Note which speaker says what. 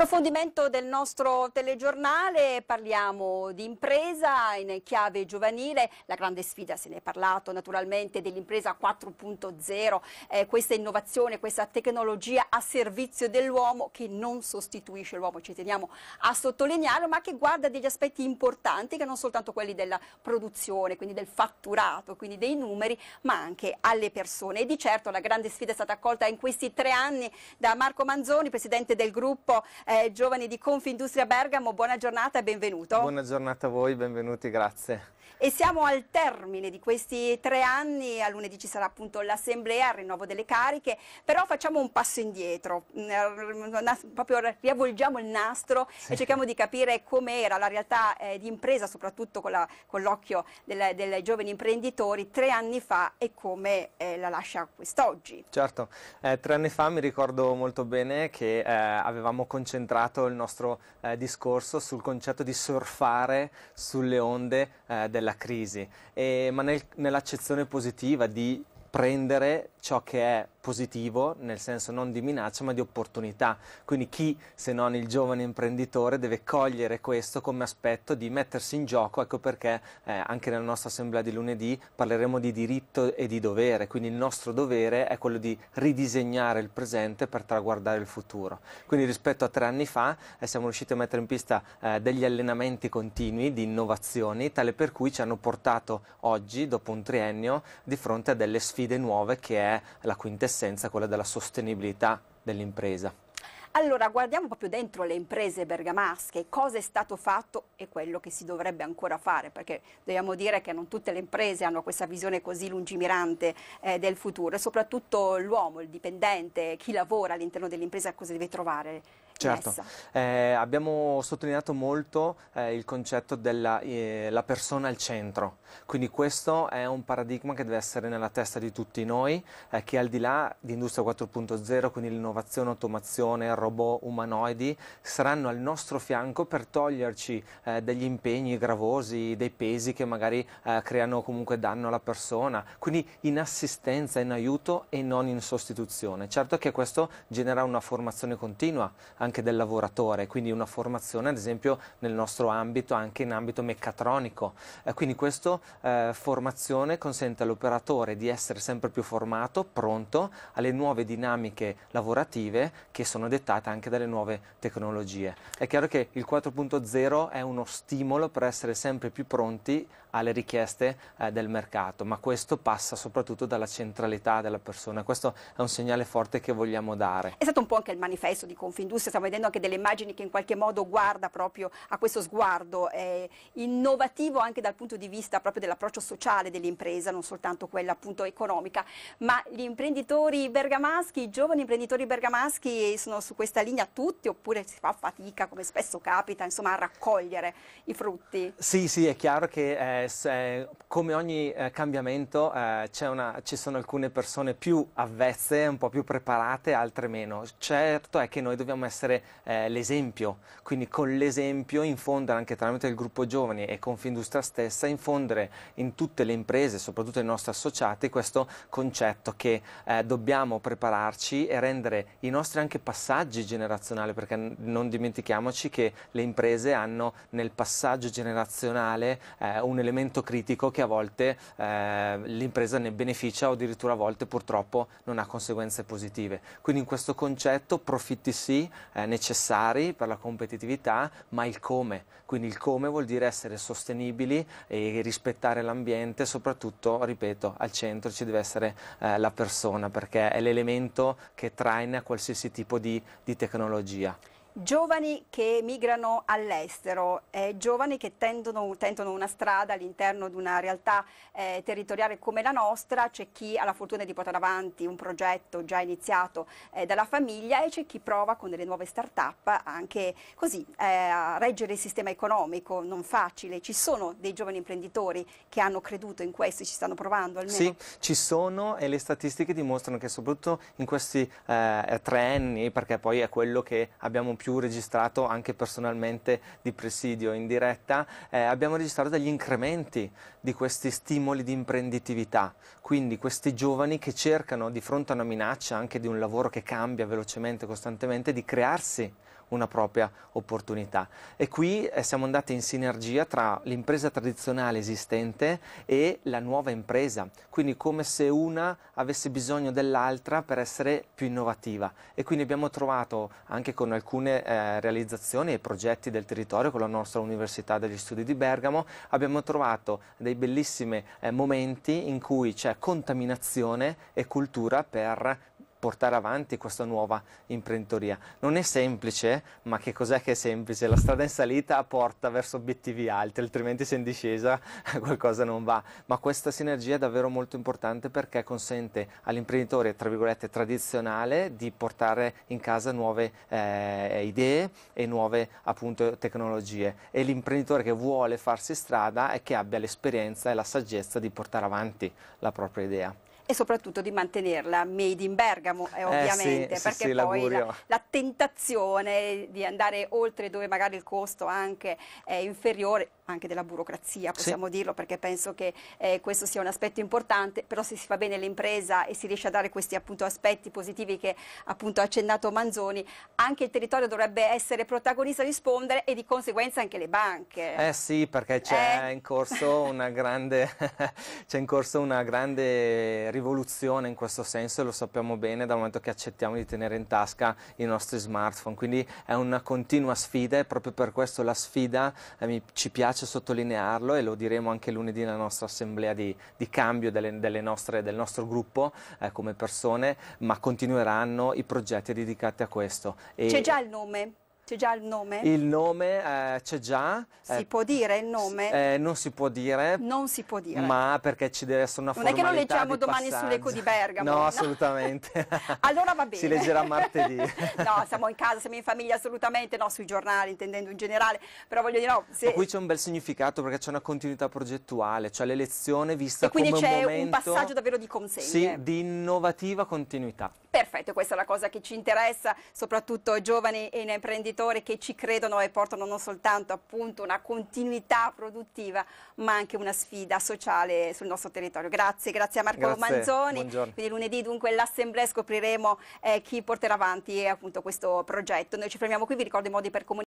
Speaker 1: Approfondimento del nostro telegiornale, parliamo di impresa in chiave giovanile, la grande sfida, se ne è parlato naturalmente, dell'impresa 4.0, eh, questa innovazione, questa tecnologia a servizio dell'uomo che non sostituisce l'uomo, ci teniamo a sottolinearlo, ma che guarda degli aspetti importanti che non soltanto quelli della produzione, quindi del fatturato, quindi dei numeri, ma anche alle persone. E di certo la grande sfida è stata accolta in questi tre anni da Marco Manzoni, presidente del gruppo eh, giovani di Confindustria Bergamo. Buona giornata e benvenuto. Buona
Speaker 2: giornata a voi, benvenuti, grazie.
Speaker 1: E siamo al termine di questi tre anni, a lunedì ci sarà appunto l'assemblea, il rinnovo delle cariche, però facciamo un passo indietro, mm, proprio riavvolgiamo il nastro sì. e cerchiamo di capire com'era la realtà eh, di impresa, soprattutto con l'occhio dei giovani imprenditori, tre anni fa e come eh, la lascia quest'oggi.
Speaker 2: Certo, eh, tre anni fa mi ricordo molto bene che eh, avevamo concentrato concentrato il nostro eh, discorso sul concetto di surfare sulle onde eh, della crisi, e, ma nel, nell'accezione positiva di prendere ciò che è positivo, nel senso non di minaccia ma di opportunità. Quindi chi se non il giovane imprenditore deve cogliere questo come aspetto di mettersi in gioco, ecco perché eh, anche nella nostra assemblea di lunedì parleremo di diritto e di dovere, quindi il nostro dovere è quello di ridisegnare il presente per traguardare il futuro. Quindi rispetto a tre anni fa eh, siamo riusciti a mettere in pista eh, degli allenamenti continui di innovazioni, tale per cui ci hanno portato oggi, dopo un triennio, di fronte a delle sfide nuove che è la quintessenza quintessenza quella della sostenibilità dell'impresa.
Speaker 1: Allora, guardiamo proprio dentro le imprese bergamasche, cosa è stato fatto e quello che si dovrebbe ancora fare, perché dobbiamo dire che non tutte le imprese hanno questa visione così lungimirante eh, del futuro e soprattutto l'uomo, il dipendente, chi lavora all'interno dell'impresa cosa deve trovare Certo,
Speaker 2: eh, abbiamo sottolineato molto eh, il concetto della eh, persona al centro, quindi questo è un paradigma che deve essere nella testa di tutti noi, eh, che al di là di Industria 4.0, quindi l'innovazione, automazione, robot, umanoidi, saranno al nostro fianco per toglierci eh, degli impegni gravosi, dei pesi che magari eh, creano comunque danno alla persona, quindi in assistenza, in aiuto e non in sostituzione. Certo che questo genera una formazione continua, anche del lavoratore, quindi una formazione ad esempio nel nostro ambito anche in ambito meccatronico. Eh, quindi questa eh, formazione consente all'operatore di essere sempre più formato, pronto alle nuove dinamiche lavorative che sono dettate anche dalle nuove tecnologie. È chiaro che il 4.0 è uno stimolo per essere sempre più pronti alle richieste eh, del mercato, ma questo passa soprattutto dalla centralità della persona. Questo è un segnale forte che vogliamo dare.
Speaker 1: È stato un po' anche il manifesto di Confindustria stiamo vedendo anche delle immagini che in qualche modo guarda proprio a questo sguardo eh, innovativo anche dal punto di vista proprio dell'approccio sociale dell'impresa, non soltanto quella appunto economica, ma gli imprenditori bergamaschi, i giovani imprenditori bergamaschi sono su questa linea tutti oppure si fa fatica come spesso capita insomma a raccogliere i frutti?
Speaker 2: Sì, sì, è chiaro che eh, se, eh, come ogni eh, cambiamento eh, una, ci sono alcune persone più avvezze, un po' più preparate, altre meno. Certo è che noi dobbiamo essere essere eh, l'esempio, quindi con l'esempio infondere anche tramite il gruppo giovani e Confindustria stessa, infondere in tutte le imprese, soprattutto i nostri associati, questo concetto che eh, dobbiamo prepararci e rendere i nostri anche passaggi generazionali, perché non dimentichiamoci che le imprese hanno nel passaggio generazionale eh, un elemento critico che a volte eh, l'impresa ne beneficia o addirittura a volte purtroppo non ha conseguenze positive. Quindi in questo concetto profitti sì, eh, necessari per la competitività, ma il come. Quindi il come vuol dire essere sostenibili e rispettare l'ambiente, soprattutto, ripeto, al centro ci deve essere eh, la persona perché è l'elemento che traina qualsiasi tipo di, di tecnologia.
Speaker 1: Giovani che migrano all'estero, eh, giovani che tendono, tentano una strada all'interno di una realtà eh, territoriale come la nostra, c'è chi ha la fortuna di portare avanti un progetto già iniziato eh, dalla famiglia e c'è chi prova con delle nuove start-up anche così eh, a reggere il sistema economico, non facile. Ci sono dei giovani imprenditori che hanno creduto in questo e ci stanno provando almeno? Sì,
Speaker 2: ci sono e le statistiche dimostrano che soprattutto in questi eh, tre anni, perché poi è quello che abbiamo più registrato anche personalmente di presidio in diretta, eh, abbiamo registrato degli incrementi di questi stimoli di imprenditività, quindi questi giovani che cercano di fronte a una minaccia anche di un lavoro che cambia velocemente, costantemente, di crearsi una propria opportunità. E qui eh, siamo andati in sinergia tra l'impresa tradizionale esistente e la nuova impresa, quindi come se una avesse bisogno dell'altra per essere più innovativa. E quindi abbiamo trovato anche con alcune eh, realizzazioni e progetti del territorio, con la nostra Università degli Studi di Bergamo, abbiamo trovato dei bellissimi eh, momenti in cui c'è contaminazione e cultura per portare avanti questa nuova imprenditoria. Non è semplice, ma che cos'è che è semplice? La strada in salita porta verso obiettivi alti, altrimenti se in discesa qualcosa non va. Ma questa sinergia è davvero molto importante perché consente all'imprenditore, tra virgolette, tradizionale di portare in casa nuove eh, idee e nuove appunto tecnologie. E l'imprenditore che vuole farsi strada è che abbia l'esperienza e la saggezza di portare avanti la propria idea
Speaker 1: e soprattutto di mantenerla made in Bergamo, eh, ovviamente, eh sì, perché sì, poi la, la, tentazione di andare oltre dove magari il costo anche è inferiore anche della burocrazia, possiamo sì. dirlo, perché penso che eh, questo sia un aspetto importante, però se si fa bene l'impresa e si riesce a dare questi appunto, aspetti positivi che appunto, ha accennato Manzoni, anche il territorio dovrebbe essere protagonista, rispondere e di conseguenza anche le banche. Eh
Speaker 2: sì, perché c'è eh. in, corso una grande, in corso una grande rivoluzione in questo senso e lo sappiamo bene dal momento che accettiamo di tenere in tasca i nostri smartphone, quindi è una continua sfida e proprio per questo la sfida eh, mi, ci piace piace sottolinearlo e lo diremo anche lunedì nella nostra assemblea di, di cambio delle, delle nostre, del nostro gruppo eh, come persone, ma continueranno i progetti dedicati a questo. C'è già
Speaker 1: il nome? C'è già il nome? Il
Speaker 2: nome eh, c'è già. Si eh, può dire
Speaker 1: il nome?
Speaker 2: Eh, non si può dire.
Speaker 1: Non si può dire. Ma
Speaker 2: perché ci deve essere una non formalità Non è che lo leggiamo domani sull'eco di
Speaker 1: Bergamo. No, no?
Speaker 2: assolutamente.
Speaker 1: allora va bene. Si leggerà martedì. no, siamo in casa, siamo in famiglia assolutamente, no, sui giornali intendendo in generale. Però voglio dire no. Se... qui c'è
Speaker 2: un bel significato perché c'è una continuità progettuale, cioè l'elezione vista come un momento... quindi c'è un passaggio
Speaker 1: davvero di consegne. Sì,
Speaker 2: di innovativa continuità.
Speaker 1: Perfetto, questa è la cosa che ci interessa, soprattutto giovani e in imprenditori imprenditori che ci credono e portano non soltanto appunto una continuità produttiva ma anche una sfida sociale sul nostro territorio. Grazie, grazie a Marco grazie, Manzoni. Buongiorno. Quindi lunedì dunque l'assemblea scopriremo eh, chi porterà avanti eh, appunto questo progetto. Noi ci fermiamo qui, vi ricordo i modi per comunicare